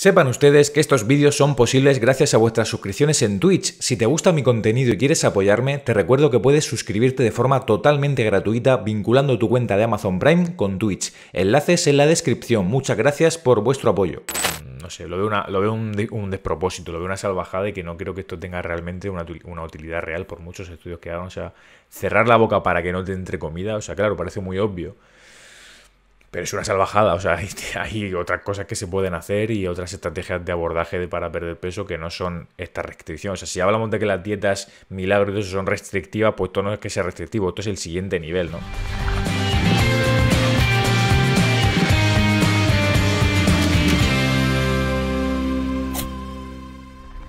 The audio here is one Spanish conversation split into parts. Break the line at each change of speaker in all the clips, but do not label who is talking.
Sepan ustedes que estos vídeos son posibles gracias a vuestras suscripciones en Twitch. Si te gusta mi contenido y quieres apoyarme, te recuerdo que puedes suscribirte de forma totalmente gratuita vinculando tu cuenta de Amazon Prime con Twitch. Enlaces en la descripción. Muchas gracias por vuestro apoyo. Mm, no sé, lo veo, un, despropósito, lo veo una salvajada y que no creo que esto tenga realmente una, una utilidad real por muchos estudios que hagan. O sea, cerrar la boca para que no te entre comida, o sea, claro, parece muy obvio. Pero es una salvajada, o sea, hay, otras cosas que se pueden hacer y otras estrategias de abordaje para perder peso que no son esta restricción. O sea, si hablamos de que las dietas milagros son restrictivas, pues esto no es que sea restrictivo, esto es el siguiente nivel, ¿no?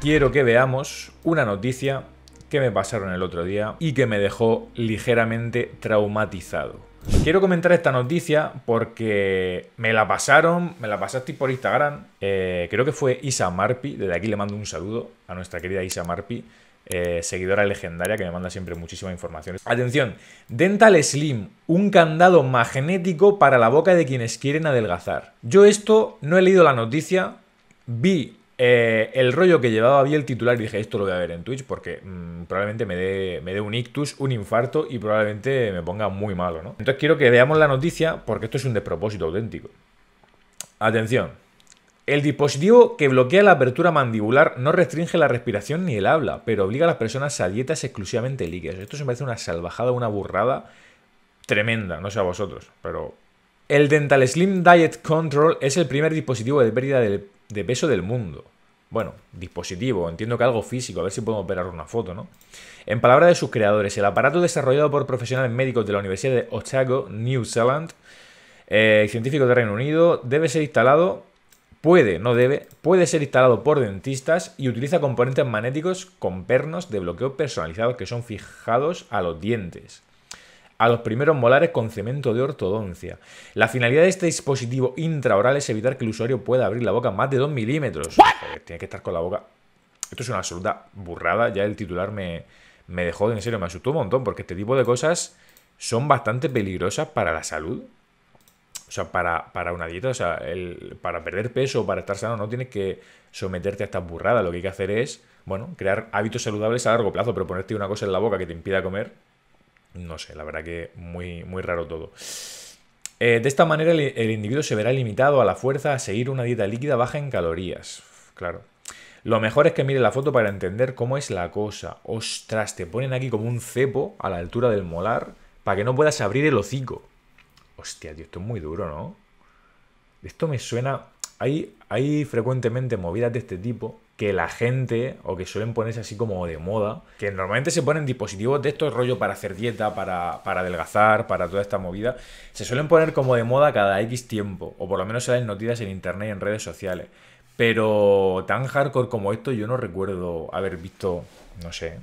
Quiero que veamos una noticia que me pasaron el otro día y que me dejó ligeramente traumatizado. Quiero comentar esta noticia porque me la pasaron, me la pasaste por Instagram. Eh, creo que fue Isa Marpi, desde aquí le mando un saludo a nuestra querida Isa Marpi, eh, seguidora legendaria que me manda siempre muchísima información. Atención, Dental Slim, un candado magnético para la boca de quienes quieren adelgazar. Yo esto no he leído la noticia, vi eh, el rollo que llevaba bien el titular y dije, esto lo voy a ver en Twitch porque mm, probablemente me dé, me un ictus, un infarto y probablemente me ponga muy malo, ¿no? Entonces quiero que veamos la noticia porque esto es un despropósito auténtico. Atención. El dispositivo que bloquea la apertura mandibular no restringe la respiración ni el habla, pero obliga a las personas a dietas exclusivamente líquidas. Esto se me parece una salvajada, una burrada tremenda, no sé a vosotros, pero... El Dental Slim Diet Control es el primer dispositivo de pérdida del de peso del mundo. Bueno, dispositivo, entiendo que algo físico, a ver si puedo operar una foto, ¿no? En palabras de sus creadores, el aparato desarrollado por profesionales médicos de la Universidad de Otago, New Zealand, científico eh, científicos de Reino Unido, debe ser instalado, puede, no debe, puede ser instalado por dentistas y utiliza componentes magnéticos con pernos de bloqueo personalizados que son fijados a los dientes a los primeros molares con cemento de ortodoncia. La finalidad de este dispositivo intraoral es evitar que el usuario pueda abrir la boca más de 2 milímetros. Eh, tiene que estar con la boca... Esto es una absoluta burrada, ya el titular me, me dejó, en serio, me asustó un montón, porque este tipo de cosas son bastante peligrosas para la salud. O sea, para, para una dieta, o sea, para perder peso, o para estar sano, no tienes que someterte a estas burradas. Lo que hay que hacer es, bueno, crear hábitos saludables a largo plazo, pero ponerte una cosa en la boca que te impida comer, no sé, la verdad que muy, muy raro todo. Eh, de esta manera el, individuo se verá limitado a la fuerza a seguir una dieta líquida baja en calorías. Claro. Lo mejor es que mire la foto para entender cómo es la cosa. Ostras, te ponen aquí como un cepo a la altura del molar para que no puedas abrir el hocico. Hostia, tío, esto es muy duro, ¿no? Esto me suena... hay frecuentemente movidas de este tipo que la gente, o que suelen ponerse así como de moda, que normalmente se ponen dispositivos de estos rollo para hacer dieta, para, adelgazar, para toda esta movida, se suelen poner como de moda cada X tiempo, o por lo menos salen noticias en internet y en redes sociales. Pero tan hardcore como esto yo no recuerdo haber visto, no sé,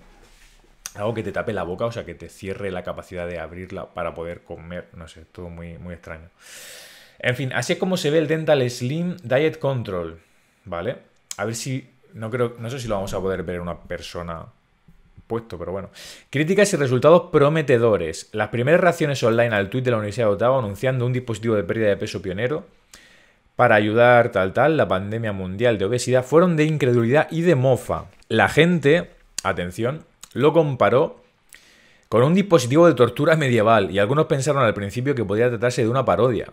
algo que te tape la boca, o sea, que te cierre la capacidad de abrirla para poder comer, no sé, todo muy, muy extraño. En fin, así es como se ve el Dental Slim Diet Control, ¿vale? A ver si no creo, no sé si lo vamos a poder ver una persona puesto, pero bueno. Críticas y resultados prometedores. Las primeras reacciones online al tuit de la Universidad de Ottawa anunciando un dispositivo de pérdida de peso pionero para ayudar tal tal la pandemia mundial de obesidad fueron de incredulidad y de mofa. La gente, atención, lo comparó con un dispositivo de tortura medieval y algunos pensaron al principio que podía tratarse de una parodia.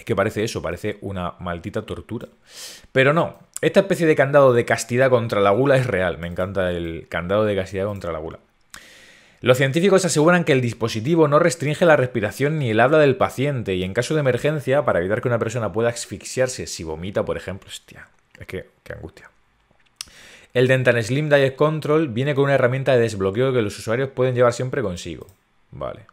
Es que parece eso, parece una maldita tortura. Pero no, esta especie de candado de castidad contra la gula es real. Me encanta el candado de castidad contra la gula. Los científicos aseguran que el dispositivo no restringe la respiración ni el habla del paciente y en caso de emergencia, para evitar que una persona pueda asfixiarse si vomita, por ejemplo, hostia, es que, qué angustia. El Dentan Slim Diet Control viene con una herramienta de desbloqueo que los usuarios pueden llevar siempre consigo. Vale.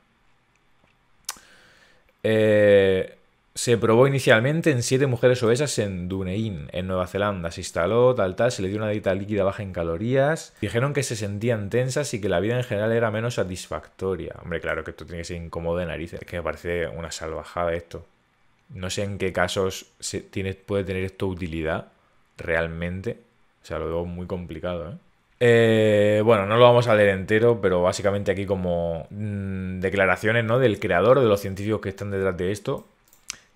Eh, se probó inicialmente en siete mujeres obesas en Dunein, en Nueva Zelanda. Se instaló, tal, tal, se le dio una dieta líquida baja en calorías. Dijeron que se sentían tensas y que la vida en general era menos satisfactoria. Hombre, claro que esto tiene que ser incómodo de narices. Es que me parece una salvajada esto. No sé en qué casos puede tener esto utilidad realmente. O sea, lo veo muy complicado, ¿eh? Eh, bueno, no lo vamos a leer entero, pero básicamente aquí como mm, declaraciones ¿no? del creador, de los científicos que están detrás de esto,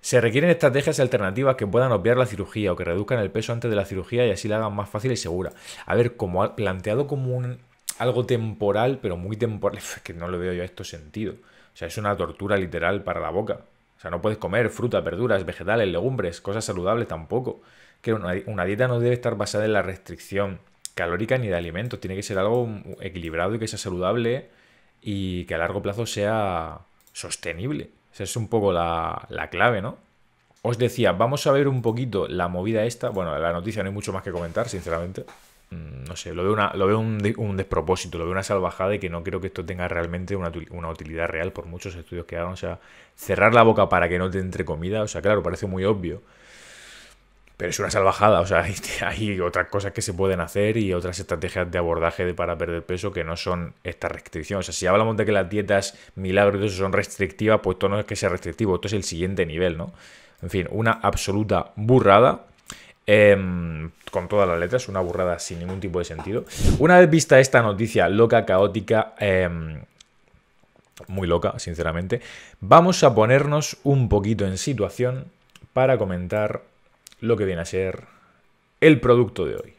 se requieren estrategias alternativas que puedan obviar la cirugía o que reduzcan el peso antes de la cirugía y así la hagan más fácil y segura. A ver, como ha planteado como un, algo temporal, pero muy temporal, es que no lo veo yo a esto sentido. O sea, es una tortura literal para la boca. O sea, no puedes comer frutas, verduras, vegetales, legumbres, cosas saludables tampoco. Que una dieta no debe estar basada en la restricción calórica ni de alimentos. Tiene que ser algo equilibrado y que sea saludable y que a largo plazo sea sostenible. Esa es un poco la, clave, ¿no? Os decía, vamos a ver un poquito la movida esta. Bueno, la noticia no hay mucho más que comentar, sinceramente. Mm, no sé, lo veo, una, lo veo un, despropósito, lo veo una salvajada y que no creo que esto tenga realmente una, una, utilidad real por muchos estudios que hagan. O sea, cerrar la boca para que no te entre comida, o sea, claro, parece muy obvio. Pero es una salvajada, o sea, hay, otras cosas que se pueden hacer y otras estrategias de abordaje de para perder peso que no son esta restricción. O sea, si hablamos de que las dietas milagrosas son restrictivas, pues esto no es que sea restrictivo, esto es el siguiente nivel, ¿no? En fin, una absoluta burrada. Em, con todas las letras, una burrada sin ningún tipo de sentido. Una vez vista esta noticia loca, caótica, em, muy loca, sinceramente, vamos a ponernos un poquito en situación para comentar lo que viene a ser el producto de hoy.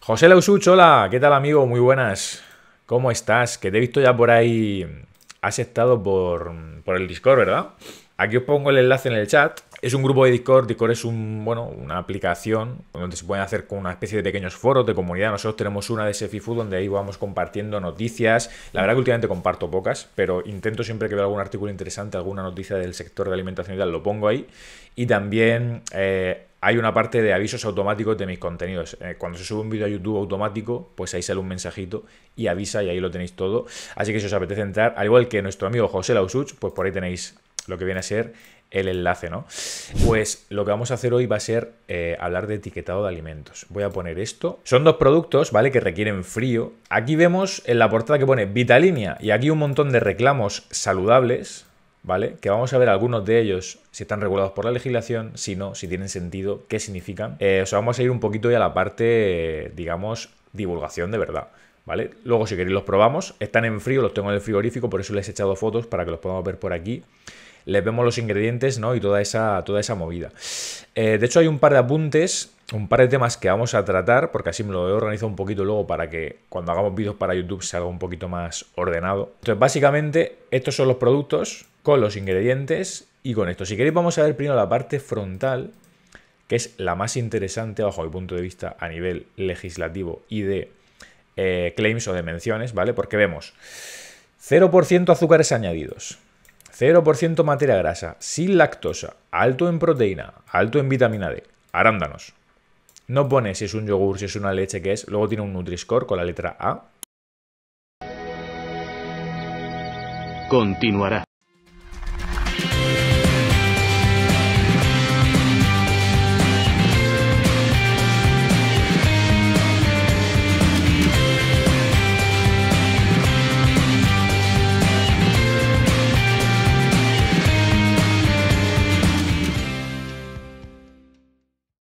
José Lausuch, hola, ¿qué tal amigo? Muy buenas, ¿cómo estás? Que te he visto ya por ahí, has estado por, el Discord, ¿verdad? Aquí os pongo el enlace en el chat. Es un grupo de Discord. Discord es un, bueno, una aplicación donde se pueden hacer con una especie de pequeños foros de comunidad. Nosotros tenemos una de SFIFU donde ahí vamos compartiendo noticias. La verdad que últimamente comparto pocas, pero intento siempre que veo algún artículo interesante, alguna noticia del sector de alimentación y tal, lo pongo ahí. Y también eh, hay una parte de avisos automáticos de mis contenidos. Eh, cuando se sube un vídeo a YouTube automático, pues ahí sale un mensajito y avisa y ahí lo tenéis todo. Así que si os apetece entrar, al igual que nuestro amigo José Lausuch, pues por ahí tenéis lo que viene a ser el enlace, ¿no? Pues lo que vamos a hacer hoy va a ser eh, hablar de etiquetado de alimentos. Voy a poner esto. Son dos productos, ¿vale? Que requieren frío. Aquí vemos en la portada que pone Vitalinia y aquí un montón de reclamos saludables, ¿vale? Que vamos a ver algunos de ellos, si están regulados por la legislación, si no, si tienen sentido, qué significan. Eh, o sea, vamos a ir un poquito ya a la parte, digamos, divulgación de verdad. ¿Vale? Luego, si queréis, los probamos. Están en frío, los tengo en el frigorífico, por eso les he echado fotos para que los podamos ver por aquí les vemos los ingredientes, ¿no? Y toda esa, toda esa movida. Eh, de hecho, hay un par de apuntes, un par de temas que vamos a tratar, porque así me lo he organizado un poquito luego para que cuando hagamos vídeos para YouTube se haga un poquito más ordenado. Entonces, básicamente, estos son los productos, con los ingredientes y con esto. Si queréis vamos a ver primero la parte frontal, que es la más interesante bajo mi punto de vista a nivel legislativo y de eh, claims o de menciones, ¿vale? Porque vemos 0% azúcares añadidos, 0% materia grasa, sin lactosa, alto en proteína, alto en vitamina D, arándanos. No pone si es un yogur, si es una leche, que es. Luego tiene un nutri con la letra A. Continuará.